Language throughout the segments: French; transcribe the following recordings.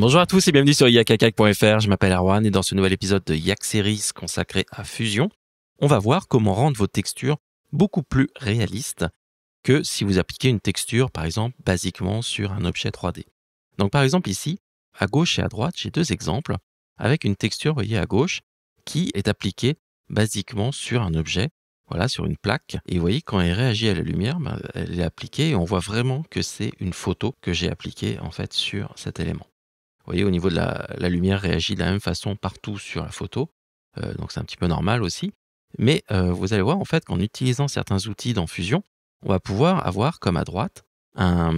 Bonjour à tous et bienvenue sur yakakak.fr. Je m'appelle Erwan et dans ce nouvel épisode de Yak Series consacré à Fusion, on va voir comment rendre vos textures beaucoup plus réalistes que si vous appliquez une texture, par exemple, basiquement sur un objet 3D. Donc par exemple ici, à gauche et à droite, j'ai deux exemples avec une texture, vous voyez, à gauche, qui est appliquée basiquement sur un objet, voilà, sur une plaque. Et vous voyez, quand elle réagit à la lumière, ben, elle est appliquée et on voit vraiment que c'est une photo que j'ai appliquée en fait sur cet élément voyez, au niveau de la, lumière réagit de la même façon partout sur la photo. Euh, donc c'est un petit peu normal aussi. Mais euh, vous allez voir en fait qu'en utilisant certains outils d'enfusion, on va pouvoir avoir comme à droite un,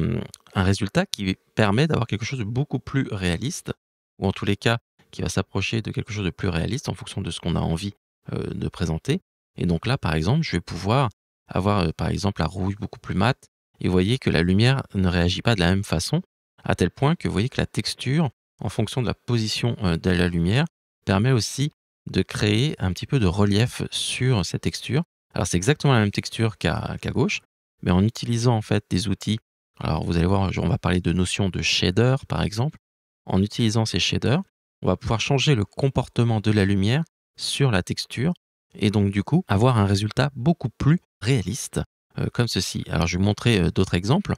résultat qui permet d'avoir quelque chose de beaucoup plus réaliste, ou en tous les cas qui va s'approcher de quelque chose de plus réaliste en fonction de ce qu'on a envie euh, de présenter. Et donc là, par exemple, je vais pouvoir avoir par exemple la rouille beaucoup plus mate, et vous voyez que la lumière ne réagit pas de la même façon, à tel point que vous voyez que la texture en fonction de la position euh, de la lumière, permet aussi de créer un petit peu de relief sur cette texture. Alors c'est exactement la même texture qu'à gauche, mais en utilisant en fait des outils, alors vous allez voir, on va parler de notion de shader par exemple, en utilisant ces shaders, on va pouvoir changer le comportement de la lumière sur la texture et donc du coup avoir un résultat beaucoup plus réaliste euh, comme ceci. Alors je vais vous montrer euh, d'autres exemples.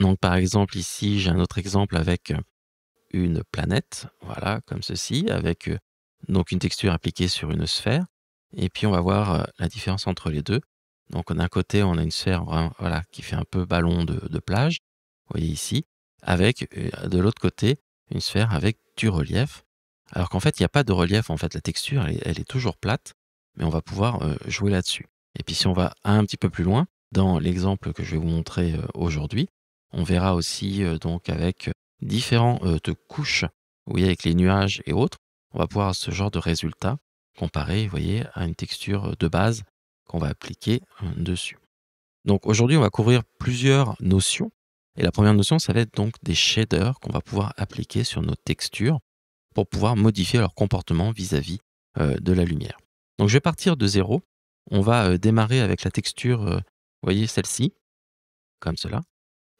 Donc par exemple ici, j'ai un autre exemple avec euh, une planète, voilà, comme ceci, avec euh, donc une texture appliquée sur une sphère. Et puis on va voir euh, la différence entre les deux. Donc d'un côté, on a une sphère voilà, qui fait un peu ballon de, plage, vous voyez ici, avec de l'autre côté, une sphère avec du relief. Alors qu'en fait, il n'y a pas de relief, en fait, la texture, elle est toujours plate, mais on va pouvoir jouer là-dessus. Et puis si on va un petit peu plus loin, dans l'exemple que je vais vous montrer aujourd'hui, on verra aussi euh, donc avec euh, différentes euh, couches, vous avec les nuages et autres, on va pouvoir ce genre de résultat comparé, voyez, à une texture de base qu'on va appliquer dessus. Donc aujourd'hui, on va couvrir plusieurs notions. Et la première notion, ça va être donc des shaders qu'on va pouvoir appliquer sur nos textures pour pouvoir modifier leur comportement vis-à-vis -vis de la lumière. Donc je vais partir de zéro. On va démarrer avec la texture, vous voyez celle-ci, comme cela.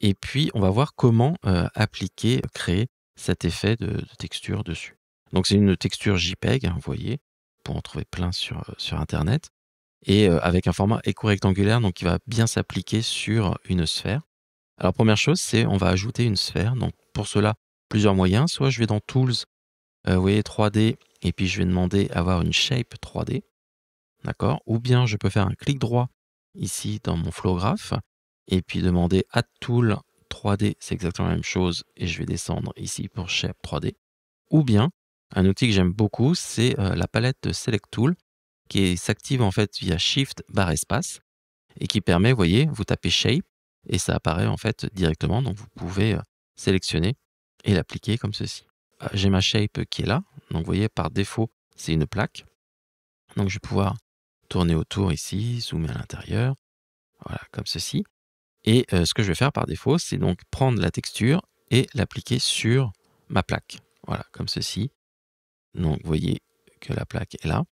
Et puis, on va voir comment euh, appliquer, créer cet effet de, texture dessus. Donc, c'est une texture JPEG, hein, vous voyez, pour en trouver plein sur, euh, Internet, et euh, avec un format éco-rectangulaire, donc qui va bien s'appliquer sur une sphère. Alors, première chose, c'est on va ajouter une sphère. Donc, pour cela, plusieurs moyens. Soit je vais dans Tools, vous voyez, 3D, et puis je vais demander avoir une shape 3D. D'accord Ou bien je peux faire un clic droit ici dans mon graph et puis demander Add Tool 3D, c'est exactement la même chose, et je vais descendre ici pour Shape 3D. Ou bien, un outil que j'aime beaucoup, c'est euh, la palette Select Tool, qui s'active en fait via Shift barre espace, et qui permet, vous voyez, vous tapez Shape, et ça apparaît en fait directement, donc vous pouvez euh, sélectionner et l'appliquer comme ceci. Ah, j'ai ma shape qui est là, donc vous voyez, par défaut, c'est une plaque. Donc je vais pouvoir tourner autour ici, zoomer à l'intérieur, voilà, comme ceci. Et euh, ce que je vais faire par défaut, c'est donc prendre la texture et l'appliquer sur ma plaque. Voilà, comme ceci. Donc, vous voyez que la plaque est là.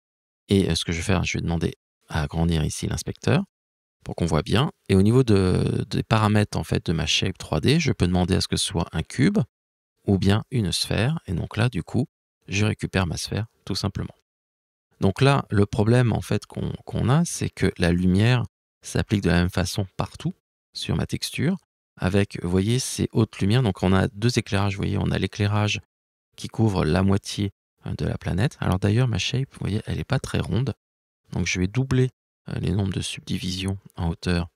Et euh, ce que je vais faire, je vais demander à agrandir ici l'inspecteur pour qu'on voit bien. Et au niveau des paramètres en fait de ma shape 3D, je peux demander à ce que ce soit un cube ou bien une sphère. Et donc là, du coup, je récupère ma sphère tout simplement. Donc là, le problème en fait qu'on a, c'est que la lumière s'applique de la même façon partout sur ma texture avec, vous voyez, ces hautes lumières. Donc on a deux éclairages, vous voyez, on a l'éclairage qui couvre la moitié euh, de la planète. Alors d'ailleurs, ma shape, vous voyez, elle n'est pas très ronde. Donc je vais doubler euh, les nombres de subdivisions en hauteur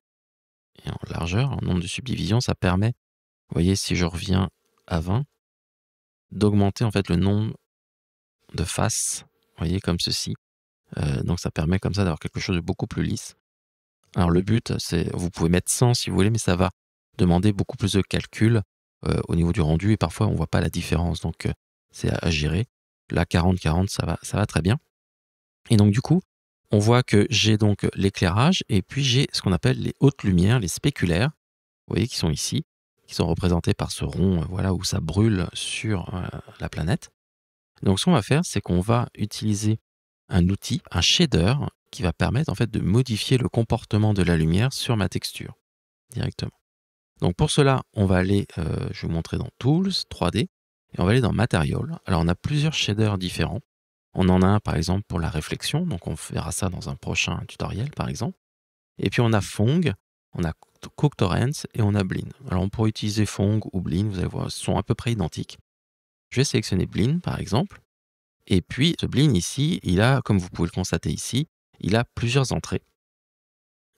et en largeur. En nombre de subdivisions, ça permet, vous voyez, si je reviens à 20, d'augmenter en fait le nombre de faces, vous voyez, comme ceci. Euh, donc ça permet comme ça d'avoir quelque chose de beaucoup plus lisse. Alors le but, c'est vous pouvez mettre 100 si vous voulez, mais ça va demander beaucoup plus de calcul euh, au niveau du rendu et parfois on ne voit pas la différence. Donc euh, c'est à, gérer. Là 40-40, ça va, ça va très bien. Et donc du coup, on voit que j'ai donc l'éclairage et puis j'ai ce qu'on appelle les hautes lumières, les spéculaires, vous voyez, qui sont ici, qui sont représentés par ce rond euh, voilà, où ça brûle sur la planète. Donc ce qu'on va faire, c'est qu'on va utiliser un outil, un shader qui va permettre en fait de modifier le comportement de la lumière sur ma texture directement. Donc pour cela, on va aller, euh, je vais vous montrer dans Tools 3D, et on va aller dans Material. Alors on a plusieurs shaders différents. On en a un par exemple pour la réflexion, donc on verra ça dans un prochain tutoriel par exemple. Et puis on a Fong, on a Coctorens et on a Blin. Alors on pourrait utiliser Fong ou Blin, vous allez voir, sont à peu près identiques. Je vais sélectionner Blin par exemple. Et puis ce Blin ici, il a, comme vous pouvez le constater ici, il a plusieurs entrées.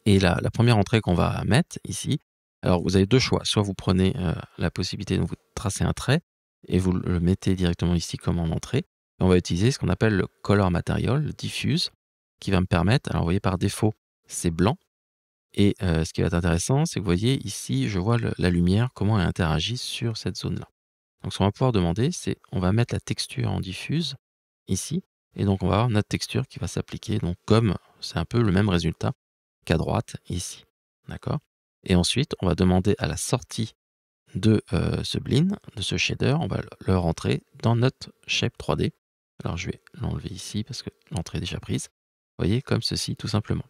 Et la, la première entrée qu'on va mettre ici, alors vous avez deux choix. Soit vous prenez euh, la possibilité de vous tracer un trait et vous le mettez directement ici comme en entrée. on va utiliser ce qu'on appelle le color material, le diffuse, qui va me permettre, alors vous voyez par défaut, c'est blanc. Et euh, ce qui va être intéressant, c'est que vous voyez ici, je vois la lumière, comment elle interagit sur cette zone-là. Donc ce qu'on va pouvoir demander, c'est on va mettre la texture en diffuse ici, et donc on va avoir notre texture qui va s'appliquer, donc comme c'est un peu le même résultat qu'à droite ici. D'accord Et ensuite, on va demander à la sortie de euh, ce blin, de ce shader, on va le rentrer dans notre shape 3D. Alors je vais l'enlever ici parce que l'entrée est déjà prise. Vous voyez, comme ceci, tout simplement.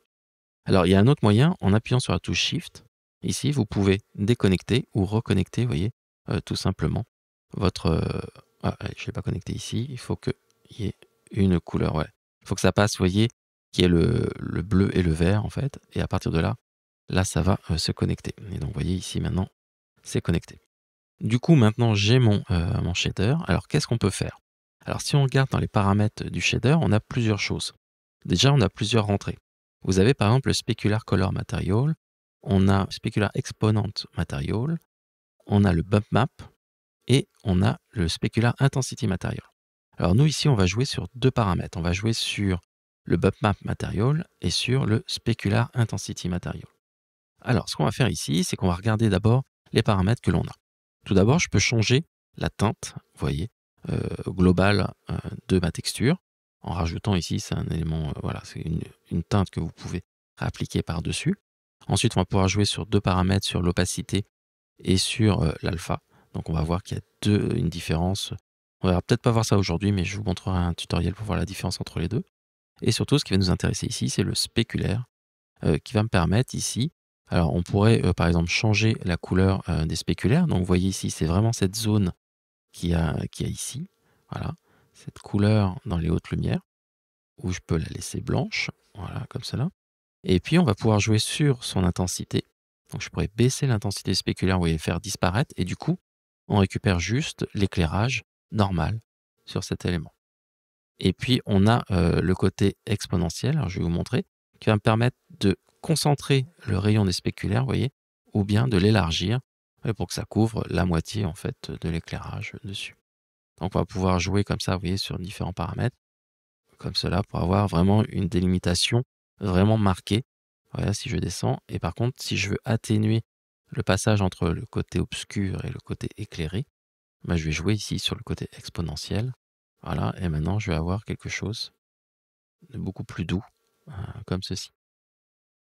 Alors il y a un autre moyen, en appuyant sur la touche Shift, ici, vous pouvez déconnecter ou reconnecter, vous voyez, euh, tout simplement, votre... Euh, ah, je ne l'ai pas connecter ici, il faut qu'il y ait une couleur, ouais. Il faut que ça passe, vous voyez, qui est le, bleu et le vert, en fait. Et à partir de là, là, ça va euh, se connecter. Et donc, vous voyez, ici, maintenant, c'est connecté. Du coup, maintenant, j'ai mon, euh, mon shader. Alors, qu'est-ce qu'on peut faire Alors, si on regarde dans les paramètres du shader, on a plusieurs choses. Déjà, on a plusieurs rentrées. Vous avez par exemple le Specular Color Material, on a Specular Exponent Material, on a le Bump Map et on a le Specular Intensity Material. Alors nous ici, on va jouer sur deux paramètres. On va jouer sur le map material et sur le specular intensity material. Alors ce qu'on va faire ici, c'est qu'on va regarder d'abord les paramètres que l'on a. Tout d'abord, je peux changer la teinte, vous voyez, euh, globale euh, de ma texture en rajoutant ici, c'est un élément, euh, voilà, c'est une, teinte que vous pouvez appliquer par-dessus. Ensuite, on va pouvoir jouer sur deux paramètres, sur l'opacité et sur l'alpha. Donc on va voir qu'il y a deux, une différence on va peut-être pas voir ça aujourd'hui, mais je vous montrerai un tutoriel pour voir la différence entre les deux. Et surtout, ce qui va nous intéresser ici, c'est le spéculaire, euh, qui va me permettre ici, alors on pourrait euh, par exemple changer la couleur euh, des spéculaires. Donc vous voyez ici, c'est vraiment cette zone qui a, a ici, voilà, cette couleur dans les hautes lumières, où je peux la laisser blanche, voilà, comme cela. Et puis on va pouvoir jouer sur son intensité. Donc je pourrais baisser l'intensité spéculaire, vous voyez, faire disparaître, et du coup, on récupère juste l'éclairage normal sur cet élément. Et puis, on a euh, le côté exponentiel, alors je vais vous montrer, qui va me permettre de concentrer le rayon des spéculaires, vous voyez, ou bien de l'élargir pour que ça couvre la moitié en fait de l'éclairage dessus. Donc on va pouvoir jouer comme ça, voyez, sur différents paramètres, comme cela, pour avoir vraiment une délimitation vraiment marquée. Voilà, si je descends. Et par contre, si je veux atténuer le passage entre le côté obscur et le côté éclairé, bah, je vais jouer ici sur le côté exponentiel. Voilà, et maintenant je vais avoir quelque chose de beaucoup plus doux, euh, comme ceci.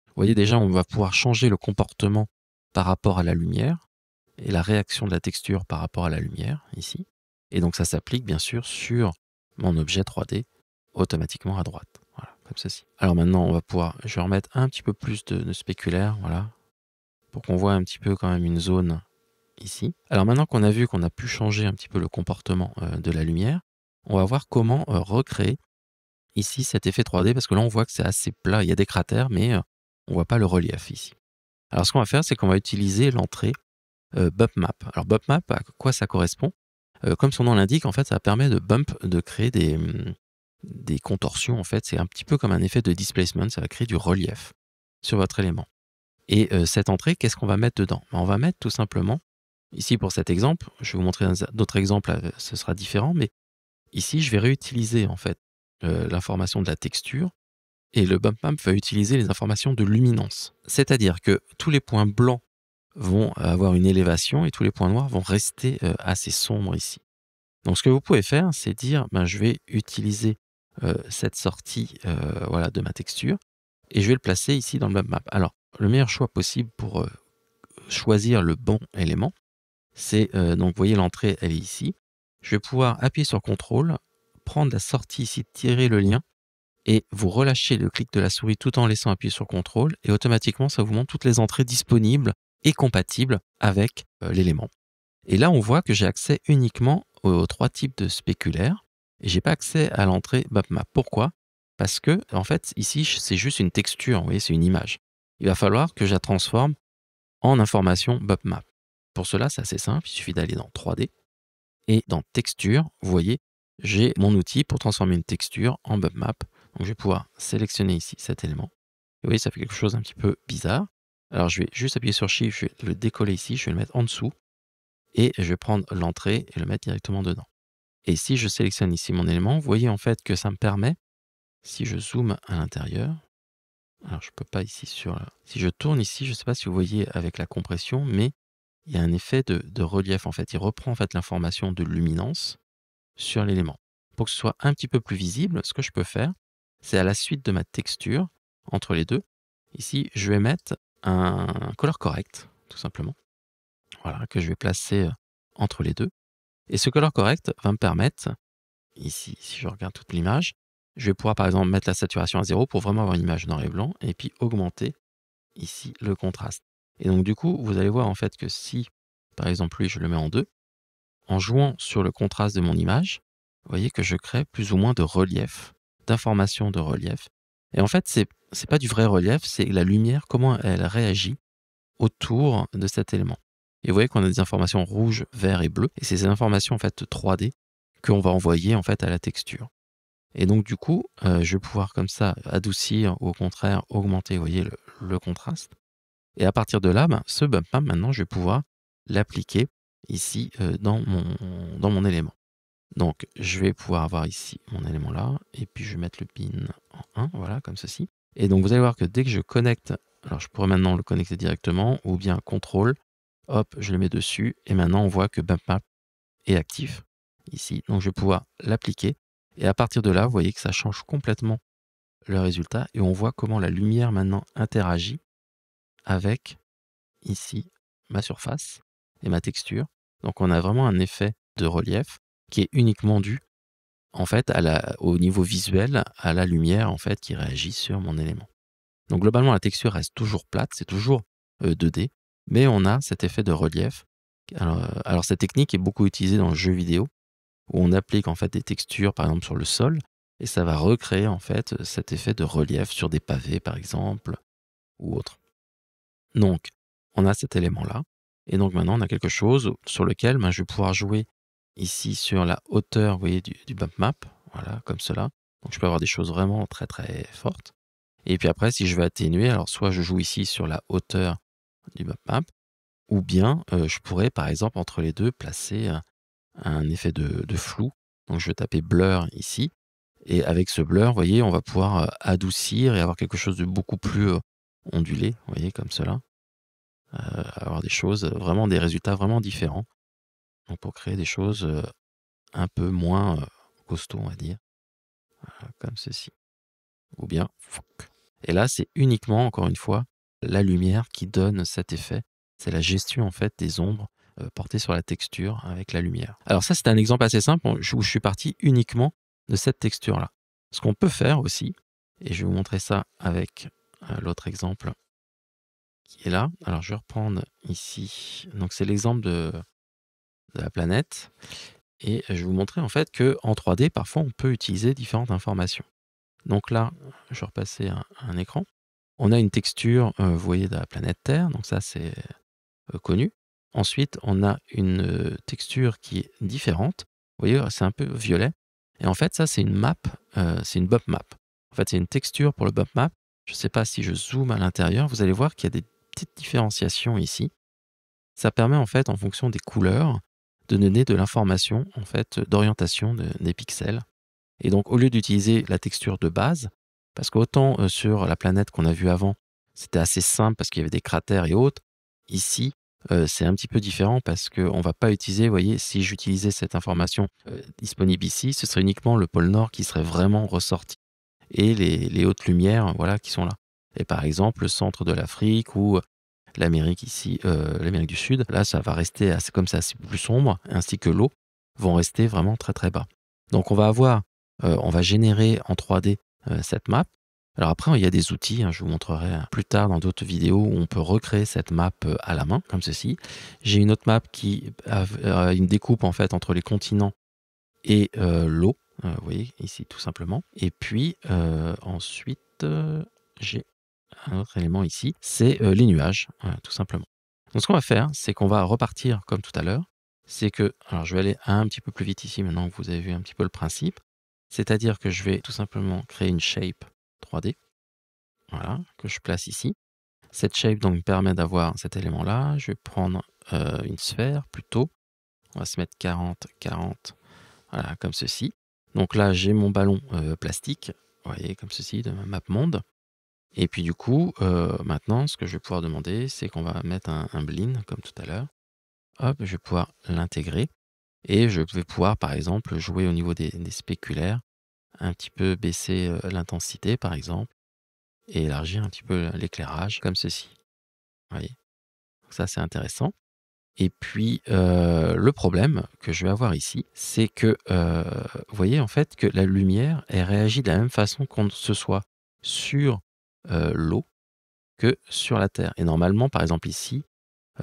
Vous voyez déjà, on va pouvoir changer le comportement par rapport à la lumière et la réaction de la texture par rapport à la lumière, ici. Et donc ça s'applique bien sûr sur mon objet 3D automatiquement à droite. Voilà, comme ceci. Alors maintenant, on va pouvoir, je vais remettre un petit peu plus de, de spéculaire, voilà, pour qu'on voit un petit peu quand même une zone ici. Alors maintenant qu'on a vu qu'on a pu changer un petit peu le comportement euh, de la lumière, on va voir comment euh, recréer ici cet effet 3D parce que là on voit que c'est assez plat, il y a des cratères mais euh, on voit pas le relief ici. Alors ce qu'on va faire c'est qu'on va utiliser l'entrée map Alors map à quoi ça correspond Comme son nom l'indique, en fait ça permet de bump, de créer des, mmh, des contorsions en fait, c'est un petit peu comme un effet de displacement, ça va créer du relief sur votre élément. Et cette entrée, qu'est-ce qu'on va mettre dedans ben, On va mettre tout simplement Ici, pour cet exemple, je vais vous montrer d'autres exemples, euh, ce sera différent, mais ici, je vais réutiliser en fait euh, l'information de la texture et le bump map va utiliser les informations de luminance. C'est-à-dire que tous les points blancs vont avoir une élévation et tous les points noirs vont rester euh, assez sombres ici. Donc ce que vous pouvez faire, c'est dire, ben, je vais utiliser cette sortie de ma texture et je vais le placer ici dans le bump map. Alors, le meilleur choix possible pour choisir le bon élément, c'est euh, donc vous voyez l'entrée elle est ici. Je vais pouvoir appuyer sur CTRL, prendre la sortie ici, tirer le lien et vous relâchez le clic de la souris tout en laissant appuyer sur CTRL et automatiquement ça vous montre toutes les entrées disponibles et compatibles avec euh, l'élément. Et là on voit que j'ai accès uniquement aux, trois types de spéculaires et j'ai pas accès à l'entrée map. Pourquoi Parce que en fait ici c'est juste une texture, vous voyez c'est une image. Il va falloir que je la transforme en information Map. Pour cela, c'est assez simple, il suffit d'aller dans 3D et dans texture, vous voyez, j'ai mon outil pour transformer une texture en bump map. Donc je vais pouvoir sélectionner ici cet élément. vous voyez, ça fait quelque chose d'un petit peu bizarre. Alors je vais juste appuyer sur Shift, je vais le décoller ici, je vais le mettre en dessous et je vais prendre l'entrée et le mettre directement dedans. Et si je sélectionne ici mon élément, vous voyez en fait que ça me permet, si je zoome à l'intérieur, alors je ne peux pas ici sur... Si je tourne ici, je ne sais pas si vous voyez avec la compression, mais il y a un effet de, relief en fait. Il reprend en fait l'information de luminance sur l'élément. Pour que ce soit un petit peu plus visible, ce que je peux faire, c'est à la suite de ma texture, entre les deux, ici, je vais mettre un color correct, tout simplement, voilà, que je vais placer euh, entre les deux. Et ce color correct va me permettre, ici, si je regarde toute l'image, je vais pouvoir par exemple mettre la saturation à zéro pour vraiment avoir une image noir et blanc, et puis augmenter ici le contraste. Et donc du coup, vous allez voir en fait que si, par exemple, lui, je le mets en deux, en jouant sur le contraste de mon image, vous voyez que je crée plus ou moins de relief, d'informations de relief. Et en fait, c'est n'est pas du vrai relief, c'est la lumière, comment elle réagit autour de cet élément. Et vous voyez qu'on a des informations rouges, vert et bleu, et c'est ces informations en fait 3D qu'on va envoyer en fait à la texture. Et donc du coup, euh, je vais pouvoir comme ça adoucir ou au contraire augmenter, vous voyez, le contraste. Et à partir de là, ben, ce bump map, maintenant, je vais pouvoir l'appliquer ici euh, dans, mon, dans mon élément. Donc, je vais pouvoir avoir ici mon élément là, et puis je vais mettre le pin en 1, voilà, comme ceci. Et donc, vous allez voir que dès que je connecte, alors je pourrais maintenant le connecter directement, ou bien contrôle, hop, je le mets dessus, et maintenant on voit que bump map est actif ici. Donc, je vais pouvoir l'appliquer, et à partir de là, vous voyez que ça change complètement le résultat, et on voit comment la lumière maintenant interagit avec ici ma surface et ma texture. Donc on a vraiment un effet de relief qui est uniquement dû en fait au niveau visuel à la lumière en fait qui réagit sur mon élément. Donc globalement la texture reste toujours plate, c'est toujours 2D, euh, mais on a cet effet de relief. Euh, alors, cette technique est beaucoup utilisée dans le jeu vidéo où on applique en fait des textures par exemple sur le sol et ça va recréer en fait cet effet de relief sur des pavés par exemple ou autre. Donc, on a cet élément-là. Et donc maintenant, on a quelque chose sur lequel ben, je vais pouvoir jouer ici sur la hauteur voyez, du, bump map, voilà, comme cela. Donc je peux avoir des choses vraiment très très fortes. Et puis après, si je veux atténuer, alors soit je joue ici sur la hauteur du bump map, ou bien euh, je pourrais par exemple entre les deux placer un, effet de, de, flou. Donc je vais taper blur ici. Et avec ce blur, vous voyez, on va pouvoir euh, adoucir et avoir quelque chose de beaucoup plus euh, onduler, vous voyez, comme cela, euh, avoir des choses, euh, vraiment des résultats vraiment différents. Donc pour créer des choses euh, un peu moins costauds, on va dire, comme ceci. Ou bien, et là, c'est uniquement, encore une fois, la lumière qui donne cet effet. C'est la gestion, en fait, des ombres portées sur la texture avec la lumière. Alors ça, c'est un exemple assez simple où je suis parti uniquement de cette texture-là. Ce qu'on peut faire aussi, et je vais vous montrer ça avec l'autre exemple qui est là. Alors, je vais reprendre ici. Donc, c'est l'exemple de, la planète. Et je vais vous montrer en fait que en 3D, parfois, on peut utiliser différentes informations. Donc là, je vais repasser un, un écran. On a une texture, euh, vous voyez, de la planète Terre. Donc ça, c'est euh, connu. Ensuite, on a une euh, texture qui est différente. Vous voyez, c'est un peu violet. Et en fait, ça, c'est une map, c'est une bump map. En fait, c'est une texture pour le bump map je ne sais pas si je zoome à l'intérieur, vous allez voir qu'il y a des petites différenciations ici. Ça permet en fait, en fonction des couleurs, de donner de l'information en fait d'orientation des pixels. Et donc au lieu d'utiliser la texture de base, parce qu'autant euh, sur la planète qu'on a vue avant, c'était assez simple parce qu'il y avait des cratères et autres, ici euh, c'est un petit peu différent parce qu'on ne va pas utiliser, vous voyez, si j'utilisais cette information euh, disponible ici, ce serait uniquement le pôle Nord qui serait vraiment ressorti et les, hautes lumières voilà, qui sont là. Et par exemple, le centre de l'Afrique ou euh, l'Amérique ici, euh, l'Amérique du Sud, là, ça va rester assez, comme ça, c'est plus sombre, ainsi que l'eau, vont rester vraiment très très bas. Donc on va avoir, euh, on va générer en 3D cette map. Alors après, il y a des outils, hein, je vous montrerai hein, plus tard dans d'autres vidéos où on peut recréer cette map à la main, comme ceci. J'ai une autre map qui a une découpe en fait entre les continents et l'eau. Euh, vous voyez ici tout simplement. Et puis euh, ensuite, euh, j'ai un autre élément ici, c'est les nuages, tout simplement. Donc ce qu'on va faire, c'est qu'on va repartir comme tout à l'heure. C'est que, alors je vais aller un petit peu plus vite ici maintenant que vous avez vu un petit peu le principe. C'est-à-dire que je vais tout simplement créer une shape 3D, voilà, que je place ici. Cette shape donc permet d'avoir cet élément-là. Je vais prendre une sphère plutôt. On va se mettre 40, 40, voilà, comme ceci. Donc là, j'ai mon ballon euh, plastique, vous voyez, comme ceci, de ma map monde. Et puis du coup, euh, maintenant, ce que je vais pouvoir demander, c'est qu'on va mettre un, un blin, comme tout à l'heure. Hop, je vais pouvoir l'intégrer. Et je vais pouvoir, par exemple, jouer au niveau des, spéculaires, un petit peu baisser euh, l'intensité, par exemple, et élargir un petit peu l'éclairage, comme ceci. Vous voyez ça, c'est intéressant. Et puis, euh, le problème que je vais avoir ici, c'est que, euh, vous voyez en fait que la lumière, réagit de la même façon qu'on se soit sur euh, l'eau que sur la Terre. Et normalement, par exemple ici,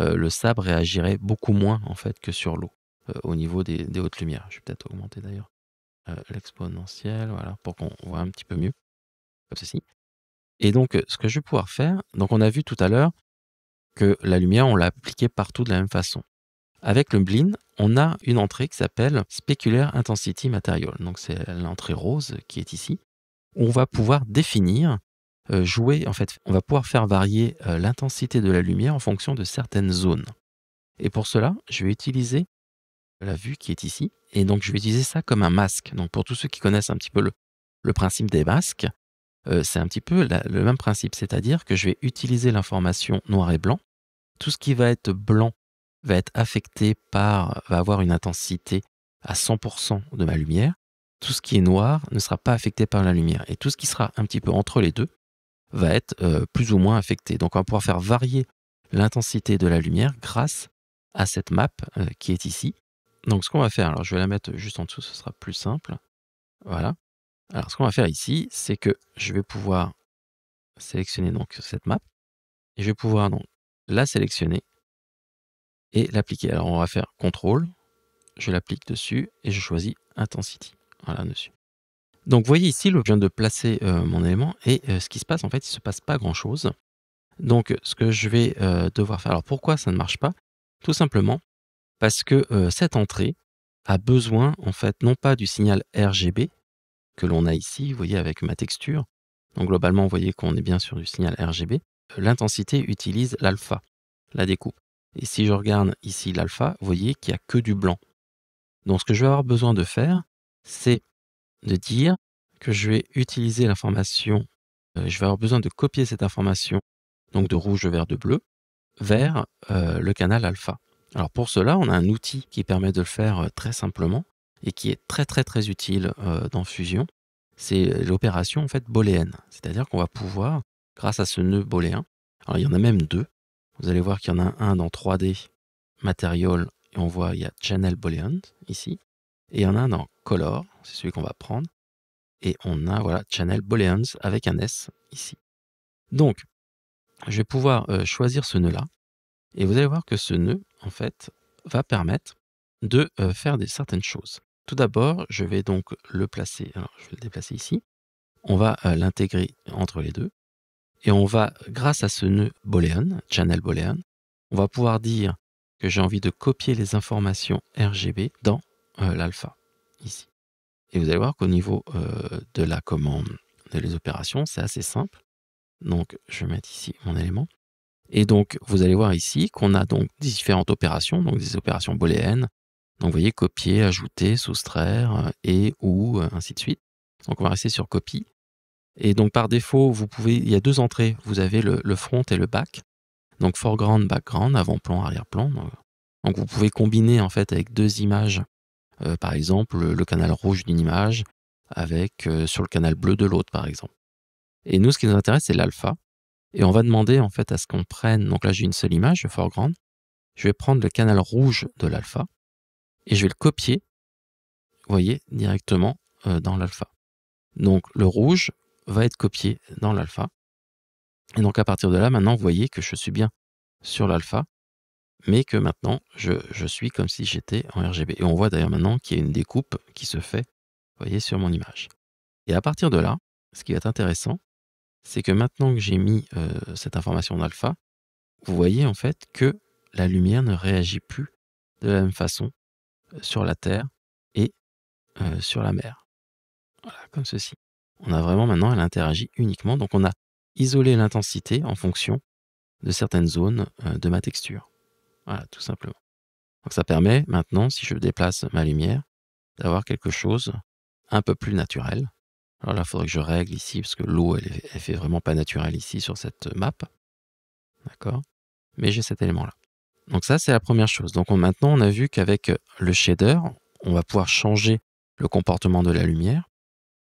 le sable réagirait beaucoup moins en fait que sur l'eau au niveau des, des, hautes lumières. Je vais peut-être augmenter d'ailleurs l'exponentielle, voilà, pour qu'on voit un petit peu mieux, comme ceci. Et donc, ce que je vais pouvoir faire, donc on a vu tout à l'heure, que la lumière, on l'a appliquée partout de la même façon. Avec le Blin, on a une entrée qui s'appelle Specular Intensity Material. Donc c'est l'entrée rose qui est ici. On va pouvoir définir, euh, jouer, en fait, on va pouvoir faire varier euh, l'intensité de la lumière en fonction de certaines zones. Et pour cela, je vais utiliser la vue qui est ici. Et donc je vais utiliser ça comme un masque. Donc pour tous ceux qui connaissent un petit peu le principe des masques, euh, c'est un petit peu le même principe, c'est-à-dire que je vais utiliser l'information noir et blanc. Tout ce qui va être blanc va être affecté par, va avoir une intensité à 100% de ma lumière. Tout ce qui est noir ne sera pas affecté par la lumière. Et tout ce qui sera un petit peu entre les deux va être euh, plus ou moins affecté. Donc on va pouvoir faire varier l'intensité de la lumière grâce à cette map euh, qui est ici. Donc ce qu'on va faire, alors je vais la mettre juste en dessous, ce sera plus simple. Voilà. Alors, ce qu'on va faire ici, c'est que je vais pouvoir sélectionner donc cette map et je vais pouvoir donc la sélectionner et l'appliquer. Alors, on va faire CTRL, je l'applique dessus et je choisis intensity. Voilà, dessus. Donc, vous voyez ici, je viens de placer euh, mon élément et euh, ce qui se passe, en fait, il ne se passe pas grand-chose. Donc, ce que je vais euh, devoir faire, alors pourquoi ça ne marche pas Tout simplement parce que cette entrée a besoin, en fait, non pas du signal RGB, que l'on a ici, vous voyez, avec ma texture. Donc globalement, vous voyez qu'on est bien sur du signal RGB. Euh, l'intensité utilise l'alpha, la découpe. Et si je regarde ici l'alpha, vous voyez qu'il n'y a que du blanc. Donc ce que je vais avoir besoin de faire, c'est de dire que je vais utiliser l'information, euh, je vais avoir besoin de copier cette information, donc de rouge, vert, de bleu, vers euh, le canal alpha. Alors pour cela, on a un outil qui permet de le faire très simplement et qui est très très très utile euh, dans Fusion, c'est l'opération en fait booléenne. C'est-à-dire qu'on va pouvoir, grâce à ce nœud booléen, alors il y en a même deux, vous allez voir qu'il y en a un dans 3D, Material, et on voit il y a Channel Boolean ici, et il y en a un dans Color, c'est celui qu'on va prendre, et on a voilà Channel Booleans avec un S ici. Donc, je vais pouvoir euh, choisir ce nœud-là, et vous allez voir que ce nœud, en fait, va permettre de euh, faire des, certaines choses. Tout d'abord, je vais donc le placer, alors hein, je vais le déplacer ici. On va euh, l'intégrer entre les deux. Et on va, grâce à ce nœud boolean, channel boolean, on va pouvoir dire que j'ai envie de copier les informations RGB dans euh, l'alpha, ici. Et vous allez voir qu'au niveau euh, de la commande, de les opérations, c'est assez simple. Donc, je vais mettre ici mon élément. Et donc, vous allez voir ici qu'on a donc différentes opérations, donc des opérations booléennes, donc vous voyez, copier, ajouter, soustraire, euh, et, ou, euh, ainsi de suite. Donc on va rester sur copie. Et donc par défaut, vous pouvez, il y a deux entrées. Vous avez le, front et le back. Donc foreground, background, avant-plan, arrière-plan. Donc vous pouvez combiner en fait avec deux images. Euh, par exemple, le canal rouge d'une image avec sur le canal bleu de l'autre, par exemple. Et nous, ce qui nous intéresse, c'est l'alpha. Et on va demander en fait à ce qu'on prenne. Donc là, j'ai une seule image, le foreground. Je vais prendre le canal rouge de l'alpha et je vais le copier, vous voyez, directement euh, dans l'alpha. Donc le rouge va être copié dans l'alpha. Et donc à partir de là, maintenant, vous voyez que je suis bien sur l'alpha, mais que maintenant, je, suis comme si j'étais en RGB. Et on voit d'ailleurs maintenant qu'il y a une découpe qui se fait, vous voyez, sur mon image. Et à partir de là, ce qui va être intéressant, c'est que maintenant que j'ai mis euh, cette information en alpha, vous voyez en fait que la lumière ne réagit plus de la même façon sur la Terre et euh, sur la mer. Voilà, comme ceci. On a vraiment maintenant, elle interagit uniquement. Donc on a isolé l'intensité en fonction de certaines zones euh, de ma texture. Voilà, tout simplement. Donc ça permet maintenant, si je déplace ma lumière, d'avoir quelque chose un peu plus naturel. Alors là, il faudrait que je règle ici, parce que l'eau, elle, fait vraiment pas naturelle ici sur cette map. D'accord Mais j'ai cet élément-là. Donc ça, c'est la première chose. Donc maintenant, on a vu qu'avec euh, le shader, on va pouvoir changer le comportement de la lumière,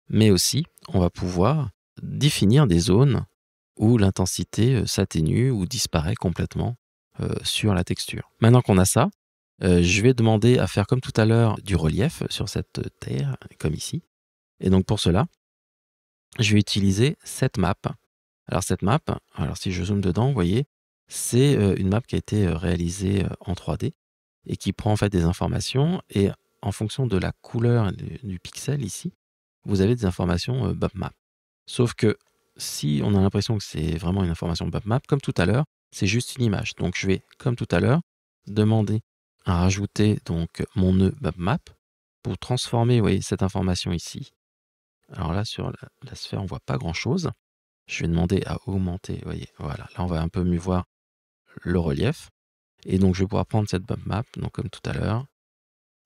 mais aussi on va pouvoir définir des zones où l'intensité euh, s'atténue ou disparaît complètement euh, sur la texture. Maintenant qu'on a ça, je vais demander à faire comme tout à l'heure du relief sur cette terre, comme ici. Et donc pour cela, je vais utiliser cette map. Alors cette map, alors si je zoome dedans, vous voyez, c'est une map qui a été réalisée en 3D et qui prend en fait des informations et en fonction de la couleur du, pixel ici, vous avez des informations map. Sauf que si on a l'impression que c'est vraiment une information map, comme tout à l'heure, c'est juste une image. Donc je vais, comme tout à l'heure, demander à rajouter donc mon nœud map pour transformer cette information ici. Alors là, sur la, sphère, on ne voit pas grand-chose. Je vais demander à augmenter. voyez, voilà, là, on va un peu mieux voir le relief. Et donc, je vais pouvoir prendre cette bump map, donc comme tout à l'heure,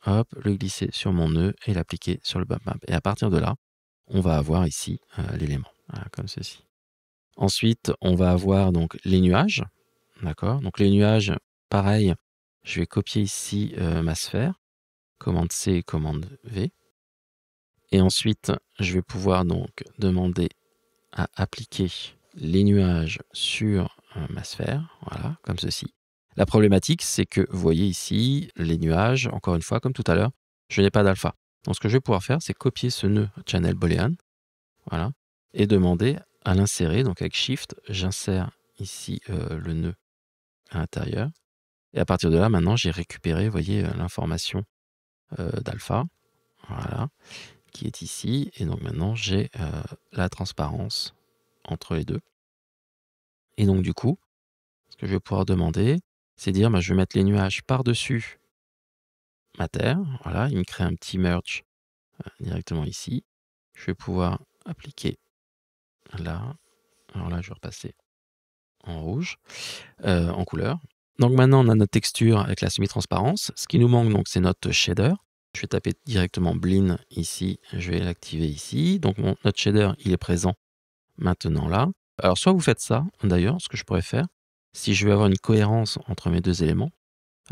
hop, le glisser sur mon nœud et l'appliquer sur le bump map. Et à partir de là, on va avoir ici euh, l'élément, comme ceci. Ensuite, on va avoir donc les nuages, d'accord Donc les nuages, pareil, je vais copier ici euh, ma sphère, commande C commande V. Et ensuite, je vais pouvoir donc demander à appliquer les nuages sur euh, ma sphère, voilà, comme ceci. La problématique, c'est que, vous voyez ici, les nuages, encore une fois, comme tout à l'heure, je n'ai pas d'alpha. Donc ce que je vais pouvoir faire, c'est copier ce nœud channel boolean, voilà, et demander à l'insérer. Donc avec Shift, j'insère ici euh, le nœud à l'intérieur. Et à partir de là, maintenant, j'ai récupéré, vous voyez, euh, l'information d'alpha, voilà, qui est ici. Et donc maintenant, j'ai la transparence entre les deux. Et donc, du coup, ce que je vais pouvoir demander, c'est dire bah, je vais mettre les nuages par-dessus ma terre. Voilà, il me crée un petit merge euh, directement ici. Je vais pouvoir appliquer là. Alors là, je vais repasser en rouge, euh, en couleur. Donc maintenant, on a notre texture avec la semi-transparence. Ce qui nous manque, donc, c'est notre shader. Je vais taper directement Blin ici. Je vais l'activer ici. Donc notre shader, il est présent maintenant là. Alors, soit vous faites ça, d'ailleurs, ce que je pourrais faire, si je veux avoir une cohérence entre mes deux éléments,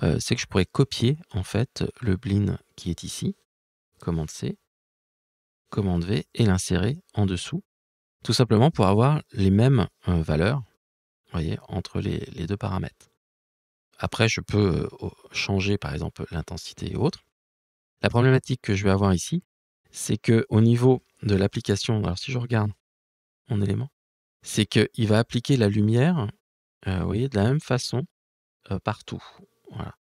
euh, c'est que je pourrais copier, en fait, le blin qui est ici, commande C, commande V, et l'insérer en dessous, tout simplement pour avoir les mêmes euh, valeurs, voyez, entre les, deux paramètres. Après, je peux euh, changer, par exemple, l'intensité et autres. La problématique que je vais avoir ici, c'est que au niveau de l'application, alors si je regarde mon élément, c'est qu'il va appliquer la lumière, euh, voyez, de la même façon euh, partout. Voilà.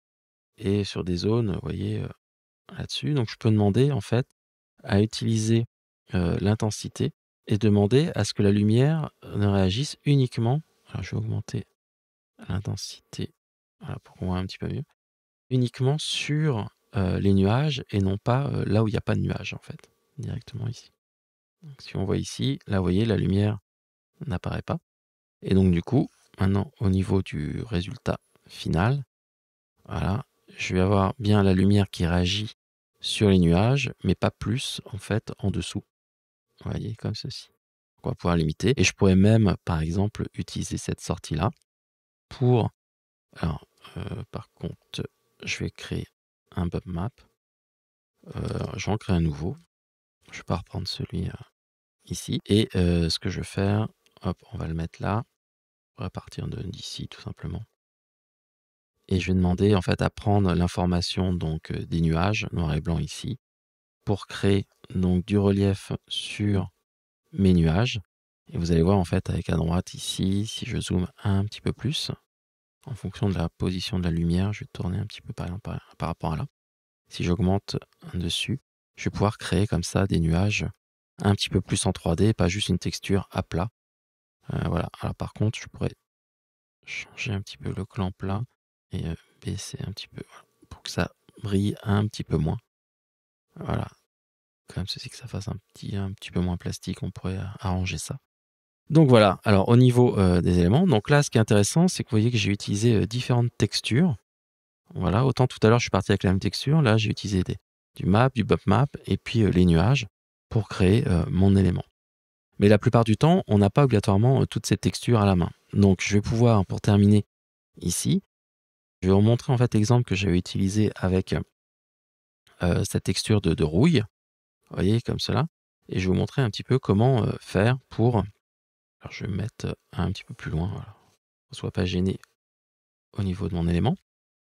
Et sur des zones, vous voyez, euh, là-dessus. Donc je peux demander, en fait, à utiliser l'intensité et demander à ce que la lumière ne réagisse uniquement. Alors je vais augmenter l'intensité voilà, pour qu'on voit un petit peu mieux. Uniquement sur les nuages et non pas là où il n'y a pas de nuages, en fait, directement ici. si on voit ici, là, vous voyez, la lumière n'apparaît pas. Et donc du coup, maintenant au niveau du résultat final, voilà, je vais avoir bien la lumière qui réagit sur les nuages, mais pas plus en fait en dessous. Vous voyez, comme ceci. on va pouvoir limiter. Et je pourrais même, par exemple, utiliser cette sortie-là pour... Alors, euh, par contre, je vais créer un bump map. Euh, j'en crée un nouveau. Je vais pas reprendre celui euh, ici. Et ce que je vais faire, Hop, on va le mettre là. On partir d'ici tout simplement. Et je vais demander en fait à prendre l'information donc euh, des nuages noir et blanc ici pour créer donc du relief sur mes nuages. Et vous allez voir en fait avec à droite ici, si je zoome un petit peu plus, en fonction de la position de la lumière, je vais tourner un petit peu par, par rapport à là. Si j'augmente dessus, je vais pouvoir créer comme ça des nuages un petit peu plus en 3D, pas juste une texture à plat, euh, voilà. Alors par contre, je pourrais changer un petit peu le clan là et euh, baisser un petit peu pour que ça brille un petit peu moins. Voilà. Comme ceci que ça fasse un petit, un petit peu moins plastique, on pourrait euh, arranger ça. Donc voilà, alors au niveau des éléments, donc là ce qui est intéressant, c'est que vous voyez que j'ai utilisé différentes textures. Voilà, autant tout à l'heure je suis parti avec la même texture, là j'ai utilisé du map, du bump map et puis les nuages pour créer mon élément. Mais la plupart du temps, on n'a pas obligatoirement euh, toutes ces textures à la main. Donc je vais pouvoir, pour terminer ici, je vais vous montrer en fait l'exemple que j'avais utilisé avec euh, cette texture de, rouille. Vous voyez, comme cela. Et je vais vous montrer un petit peu comment euh, faire pour... Alors je vais mettre un petit peu plus loin, ne soit pas gêné au niveau de mon élément.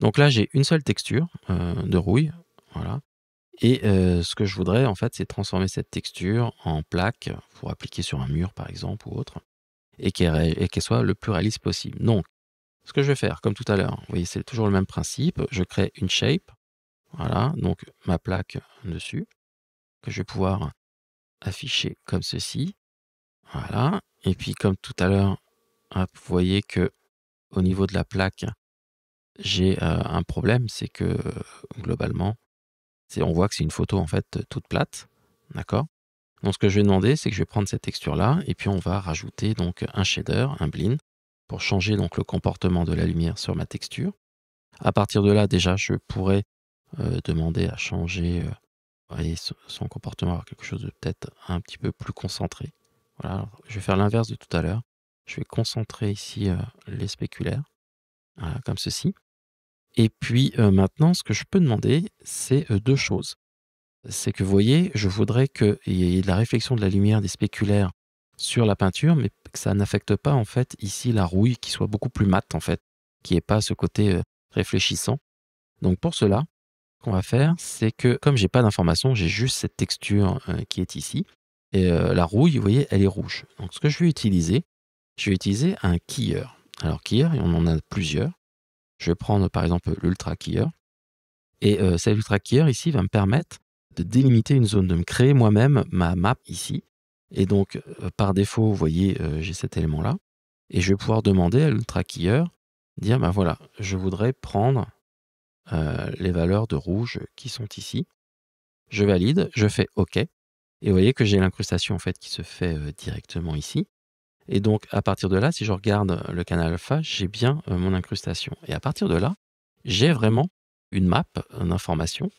Donc là, j'ai une seule texture de rouille. Voilà. Et ce que je voudrais, en fait, c'est transformer cette texture en plaque pour appliquer sur un mur, par exemple, ou autre, et qu'elle soit le plus réaliste possible. Donc, ce que je vais faire, comme tout à l'heure, vous voyez, c'est toujours le même principe. Je crée une shape, voilà, donc ma plaque dessus, que je vais pouvoir afficher comme ceci. Voilà, et puis comme tout à l'heure, vous voyez que au niveau de la plaque, j'ai un problème, c'est que globalement, on voit que c'est une photo en fait euh, toute plate, d'accord Donc ce que je vais demander, c'est que je vais prendre cette texture-là et puis on va rajouter donc un shader, un blin pour changer donc le comportement de la lumière sur ma texture. À partir de là, déjà, je pourrais euh, demander à changer euh, son comportement à quelque chose de peut-être un petit peu plus concentré. Voilà, je vais faire l'inverse de tout à l'heure. Je vais concentrer ici les spéculaires, comme ceci. Et puis euh, maintenant, ce que je peux demander, c'est euh, deux choses. C'est que, vous voyez, je voudrais qu'il y ait de la réflexion de la lumière des spéculaires sur la peinture, mais que ça n'affecte pas, en fait, ici, la rouille qui soit beaucoup plus mate, en fait, qui n'ait pas ce côté euh, réfléchissant. Donc pour cela, ce qu'on va faire, c'est que, comme j'ai pas d'information, j'ai juste cette texture qui est ici, et la rouille, vous voyez, elle est rouge. Donc ce que je vais utiliser, je vais utiliser un keyer. Alors, quilleur, on en a plusieurs. Je vais prendre par exemple l'ultra keyer. Et euh, cet ultra keyer ici va me permettre de délimiter une zone, de me créer moi-même ma map ici. Et donc, euh, par défaut, vous voyez, euh, j'ai cet élément-là. Et je vais pouvoir demander à l'ultra keyer, dire, ben voilà, je voudrais prendre les valeurs de rouge qui sont ici. Je valide, je fais OK. Et vous voyez que j'ai l'incrustation en fait qui se fait directement ici. Et donc, à partir de là, si je regarde euh, le canal alpha, j'ai bien euh, mon incrustation. Et à partir de là, j'ai vraiment une map euh, information.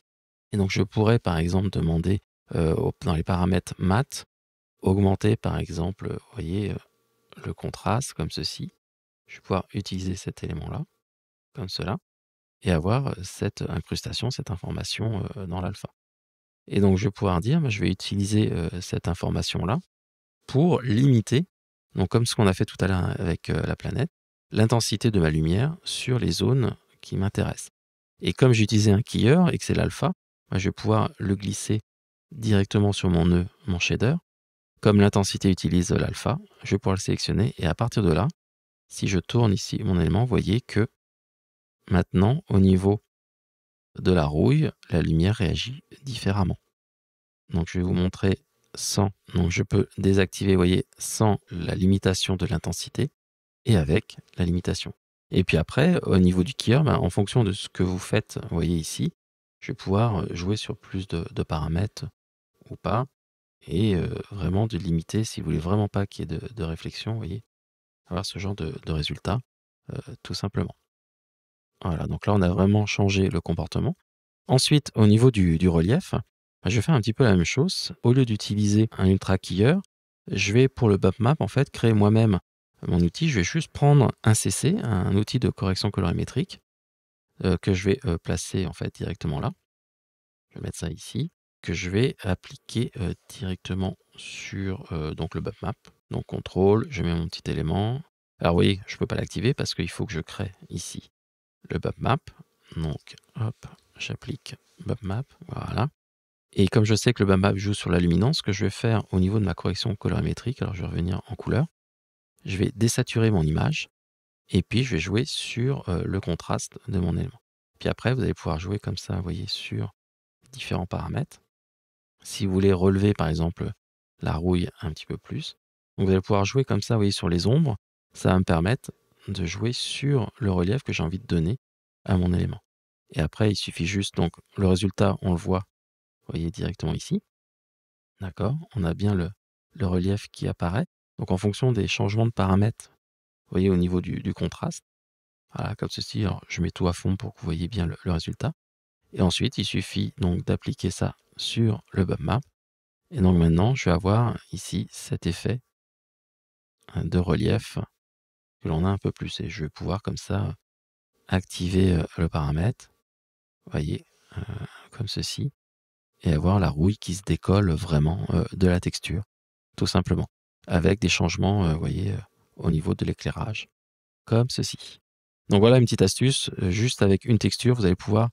Et donc, je pourrais, par exemple, demander dans les paramètres maths, augmenter, par exemple, voyez, le contraste comme ceci. Je vais pouvoir utiliser cet élément-là, comme cela, et avoir cette incrustation, cette information dans l'alpha. Et donc, je vais pouvoir dire, bah, je vais utiliser cette information-là pour limiter donc comme ce qu'on a fait tout à l'heure hein, avec euh, la planète, l'intensité de ma lumière sur les zones qui m'intéressent. Et comme j'utilisais un keyer et que c'est l'alpha, bah, je vais pouvoir le glisser directement sur mon nœud, mon shader. Comme l'intensité utilise l'alpha, je vais pouvoir le sélectionner et à partir de là, si je tourne ici mon élément, vous voyez que maintenant, au niveau de la rouille, la lumière réagit différemment. Donc je vais vous montrer sans, donc je peux désactiver, voyez, sans la limitation de l'intensité et avec la limitation. Et puis après, au niveau du keyer, ben, en fonction de ce que vous faites, voyez ici, je vais pouvoir euh, jouer sur plus de, paramètres ou pas, et euh, vraiment de limiter, si vous voulez vraiment pas qu'il y ait de, réflexion, voyez, avoir ce genre de, résultat, euh, tout simplement. Voilà, donc là on a vraiment changé le comportement. Ensuite, au niveau du relief, bah, je vais faire un petit peu la même chose. Au lieu d'utiliser un ultra keyer, je vais pour le map en fait créer moi-même mon outil. Je vais juste prendre un CC, un outil de correction colorimétrique euh, que je vais euh, placer en fait directement là. Je vais mettre ça ici que je vais appliquer euh, directement sur donc le map. Donc contrôle, je mets mon petit élément. Alors oui, je ne peux pas l'activer parce qu'il faut que je crée ici le map. Donc hop, j'applique map. Voilà. Et comme je sais que le bambab joue sur la luminance, ce que je vais faire au niveau de ma correction colorimétrique, alors je vais revenir en couleur, je vais désaturer mon image et puis je vais jouer sur euh, le contraste de mon élément. Puis après, vous allez pouvoir jouer comme ça, vous voyez, sur différents paramètres. Si vous voulez relever, par exemple, la rouille un petit peu plus, vous allez pouvoir jouer comme ça, vous voyez, sur les ombres. Ça va me permettre de jouer sur le relief que j'ai envie de donner à mon élément. Et après, il suffit juste, donc le résultat, on le voit voyez directement ici. D'accord On a bien le, relief qui apparaît. Donc en fonction des changements de paramètres, vous voyez au niveau du, contraste, voilà, comme ceci, Alors, je mets tout à fond pour que vous voyez bien le, résultat. Et ensuite, il suffit donc d'appliquer ça sur le map. Et donc maintenant, je vais avoir ici cet effet hein, de relief que l'on a un peu plus. Et je vais pouvoir comme ça activer euh, le paramètre. Vous voyez, euh, comme ceci et avoir la rouille qui se décolle vraiment euh, de la texture, tout simplement, avec des changements, euh, vous voyez, euh, au niveau de l'éclairage, comme ceci. Donc voilà une petite astuce, juste avec une texture, vous allez pouvoir,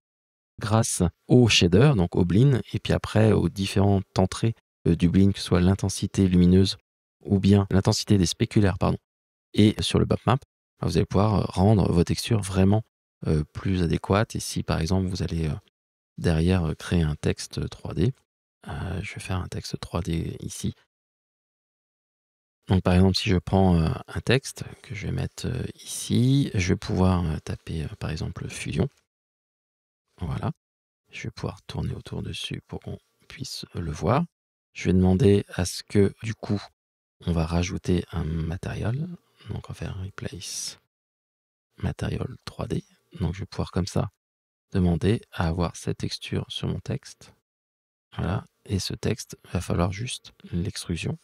grâce au shader, donc au blin, et puis après aux différentes entrées du blin, que ce soit l'intensité lumineuse ou bien l'intensité des spéculaires, pardon, et sur le map, vous allez pouvoir rendre vos textures vraiment plus adéquates. Et si par exemple vous allez derrière euh, créer un texte 3D. Euh, euh, je vais faire un texte 3D ici. Donc par exemple, si je prends un texte que je vais mettre ici, je vais pouvoir taper par exemple Fusion. Voilà. Je vais pouvoir tourner autour dessus pour qu'on puisse le voir. Je vais demander à ce que du coup, on va rajouter un matériel. Donc on va faire Replace matériel 3D. Donc je vais pouvoir comme ça demander à avoir cette texture sur mon texte. Voilà. Et ce texte, il va falloir juste l'extrusion.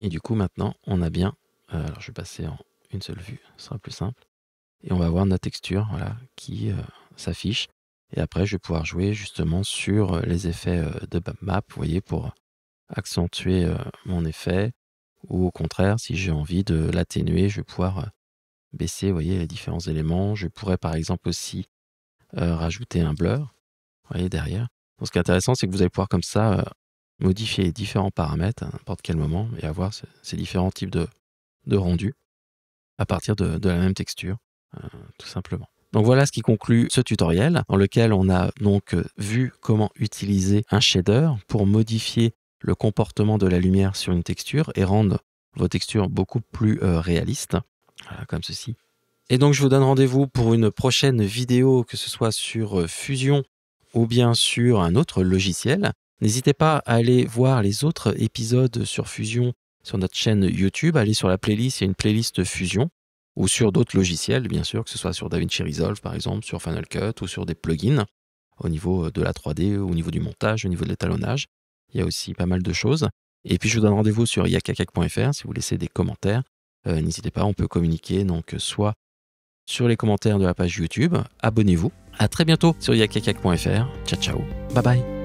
Et du coup, maintenant, on a bien. Euh, alors, je vais passer en une seule vue, ce sera plus simple. Et on va avoir notre texture voilà, qui euh, s'affiche. Et après, je vais pouvoir jouer justement sur euh, les effets de map, vous voyez, pour accentuer mon effet. Ou au contraire, si j'ai envie de l'atténuer, je vais pouvoir baisser, vous voyez, les différents éléments. Je pourrais par exemple aussi euh, rajouter un blur, vous voyez, derrière. ce qui est intéressant, c'est que vous allez pouvoir comme ça euh, modifier différents paramètres à n'importe quel moment et avoir ces, différents types de, rendus à partir de, la même texture, euh, tout simplement. Donc voilà ce qui conclut ce tutoriel dans lequel on a donc vu comment utiliser un shader pour modifier le comportement de la lumière sur une texture et rendre vos textures beaucoup plus réalistes, comme ceci. Et donc, je vous donne rendez-vous pour une prochaine vidéo, que ce soit sur euh, Fusion ou bien sur un autre logiciel. N'hésitez pas à aller voir les autres épisodes sur Fusion sur notre chaîne YouTube. Allez sur la playlist, il y a une playlist Fusion ou sur d'autres logiciels, bien sûr, que ce soit sur DaVinci Resolve, par exemple, sur Final Cut ou sur des plugins au niveau euh, de la 3D, au niveau du montage, au niveau de l'étalonnage. Il y a aussi pas mal de choses. Et puis, je vous donne rendez-vous sur yakakak.fr si vous laissez des commentaires. Euh, n'hésitez pas, on peut communiquer donc soit sur les commentaires de la page YouTube. Abonnez-vous. À très bientôt sur yakakak.fr. Ciao ciao. Bye bye.